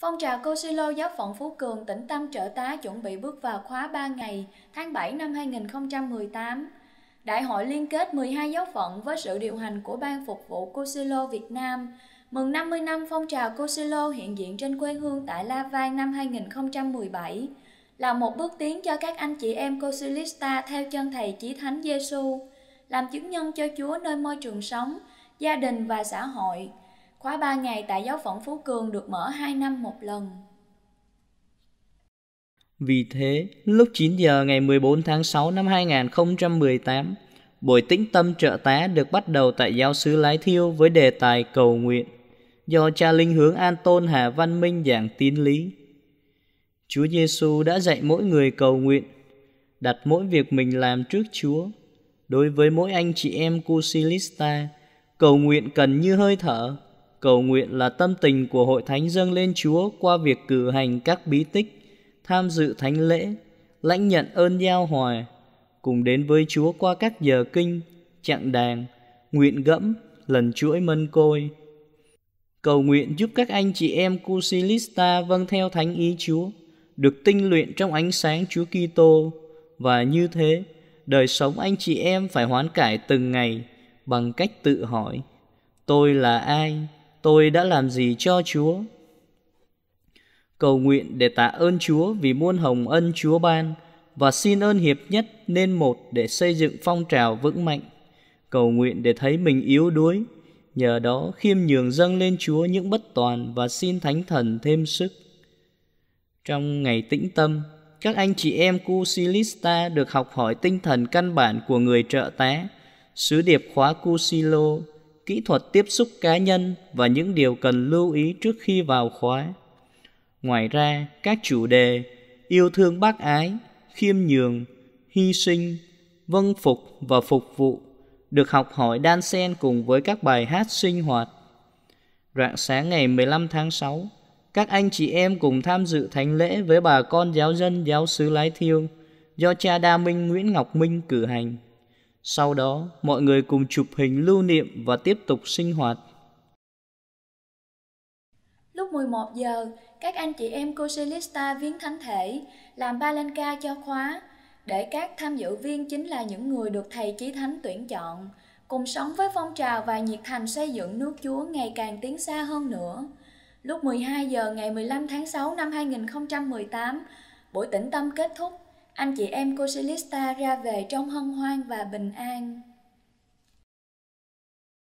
Phong trào Cô giáo phận Phú Cường tỉnh Tam Trợ Tá chuẩn bị bước vào khóa 3 ngày tháng 7 năm 2018. Đại hội liên kết 12 giáo phận với sự điều hành của Ban Phục vụ Cô Việt Nam mừng 50 năm phong trào Cô hiện diện trên quê hương tại La Vang năm 2017 là một bước tiến cho các anh chị em Cô theo chân Thầy Chí Thánh Giêsu, làm chứng nhân cho Chúa nơi môi trường sống, gia đình và xã hội – Khóa 3 ngày tại giáo phận Phú Cường được mở 2 năm một lần. Vì thế, lúc 9 giờ ngày 14 tháng 6 năm 2018, buổi tĩnh tâm trợ tá được bắt đầu tại giáo sứ Lái Thiêu với đề tài cầu nguyện do cha linh hướng An Tôn Hà Văn Minh giảng tín lý. Chúa Giêsu đã dạy mỗi người cầu nguyện, đặt mỗi việc mình làm trước Chúa. Đối với mỗi anh chị em Cusilista, cầu nguyện cần như hơi thở, Cầu nguyện là tâm tình của hội thánh dâng lên Chúa qua việc cử hành các bí tích, tham dự thánh lễ, lãnh nhận ơn giao hòa, cùng đến với Chúa qua các giờ kinh, chặng đàn, nguyện gẫm, lần chuỗi mân côi. Cầu nguyện giúp các anh chị em Cusilista vâng theo thánh ý Chúa, được tinh luyện trong ánh sáng Chúa Kitô và như thế, đời sống anh chị em phải hoán cải từng ngày bằng cách tự hỏi: Tôi là ai? tôi đã làm gì cho Chúa? Cầu nguyện để tạ ơn Chúa vì muôn hồng ân Chúa ban và xin ơn hiệp nhất nên một để xây dựng phong trào vững mạnh. Cầu nguyện để thấy mình yếu đuối, nhờ đó khiêm nhường dâng lên Chúa những bất toàn và xin Thánh Thần thêm sức. Trong ngày tĩnh tâm, các anh chị em Cusilista được học hỏi tinh thần căn bản của người trợ tá, sứ điệp khóa Cusilo, kỹ thuật tiếp xúc cá nhân và những điều cần lưu ý trước khi vào khóa. Ngoài ra, các chủ đề yêu thương bác ái, khiêm nhường, hy sinh, vân phục và phục vụ được học hỏi đan xen cùng với các bài hát sinh hoạt. Rạng sáng ngày 15 tháng 6, các anh chị em cùng tham dự thánh lễ với bà con giáo dân giáo sứ Lái Thiêu do cha Đa Minh Nguyễn Ngọc Minh cử hành. Sau đó, mọi người cùng chụp hình lưu niệm và tiếp tục sinh hoạt. Lúc 11 giờ, các anh chị em cô Celista viếng thánh thể, làm ba lên ca cho khóa, để các tham dự viên chính là những người được thầy Chí Thánh tuyển chọn, cùng sống với phong trào và nhiệt thành xây dựng nước Chúa ngày càng tiến xa hơn nữa. Lúc 12 giờ ngày 15 tháng 6 năm 2018, buổi tĩnh tâm kết thúc anh chị em cô Celista ra về trong hân hoan và bình an.